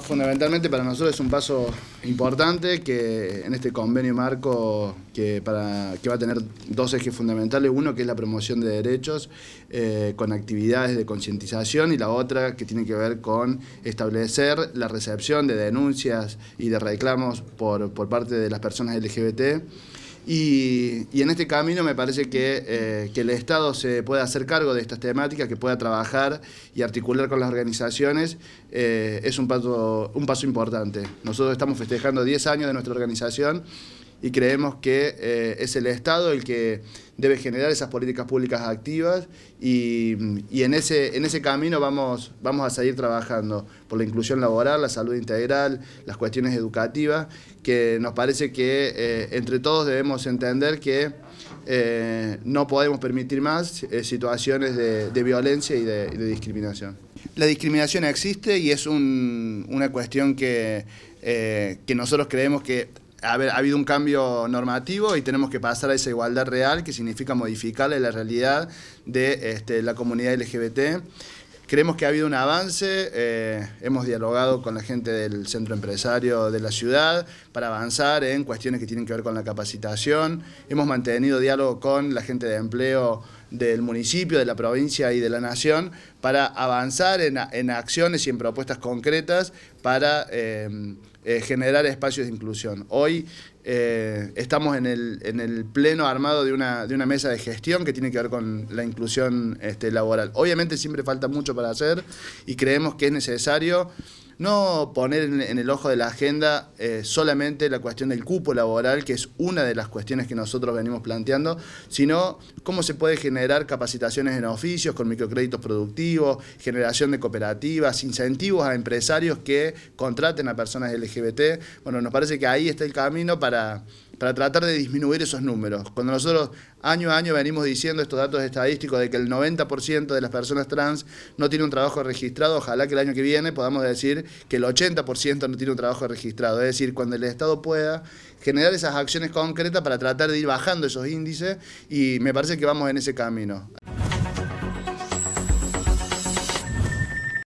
Fundamentalmente para nosotros es un paso importante que en este convenio marco que, para, que va a tener dos ejes fundamentales, uno que es la promoción de derechos eh, con actividades de concientización y la otra que tiene que ver con establecer la recepción de denuncias y de reclamos por, por parte de las personas LGBT. Y, en este camino me parece que, eh, que el Estado se pueda hacer cargo de estas temáticas, que pueda trabajar y articular con las organizaciones, eh, es un paso, un paso importante. Nosotros estamos festejando 10 años de nuestra organización y creemos que eh, es el Estado el que debe generar esas políticas públicas activas y, en, ese, en ese camino vamos, vamos a seguir trabajando por la inclusión laboral, la salud integral, las cuestiones educativas, que nos parece que eh, entre todos debemos entender que eh, no podemos permitir más situaciones de, violencia y de, discriminación. La discriminación existe y es una cuestión que, que nosotros creemos que ha habido un cambio normativo y tenemos que pasar a esa igualdad real que significa modificar la realidad de este, la comunidad LGBT. Creemos que ha habido un avance, eh, hemos dialogado con la gente del centro empresario de la ciudad para avanzar en cuestiones que tienen que ver con la capacitación, hemos mantenido diálogo con la gente de empleo del municipio, de la provincia y de la nación para avanzar en, acciones y en propuestas concretas para eh, eh, generar espacios de inclusión. Hoy eh, estamos en el, en el, pleno armado de una, de una, mesa de gestión que tiene que ver con la inclusión este, laboral. Obviamente siempre falta mucho para hacer y creemos que es necesario no poner en, el ojo de la agenda eh, solamente la cuestión del cupo laboral, que es una de las cuestiones que nosotros venimos planteando, sino cómo se puede generar capacitaciones en oficios con microcréditos productivos, generación de cooperativas, incentivos a empresarios que contraten a personas LGBT. Bueno, nos parece que ahí está el camino para para tratar de disminuir esos números. Cuando nosotros año a año venimos diciendo estos datos estadísticos de que el 90% de las personas trans no tiene un trabajo registrado, ojalá que el año que viene podamos decir que el 80% no tiene un trabajo registrado. Es decir, cuando el Estado pueda generar esas acciones concretas para tratar de ir bajando esos índices y me parece que vamos en ese camino.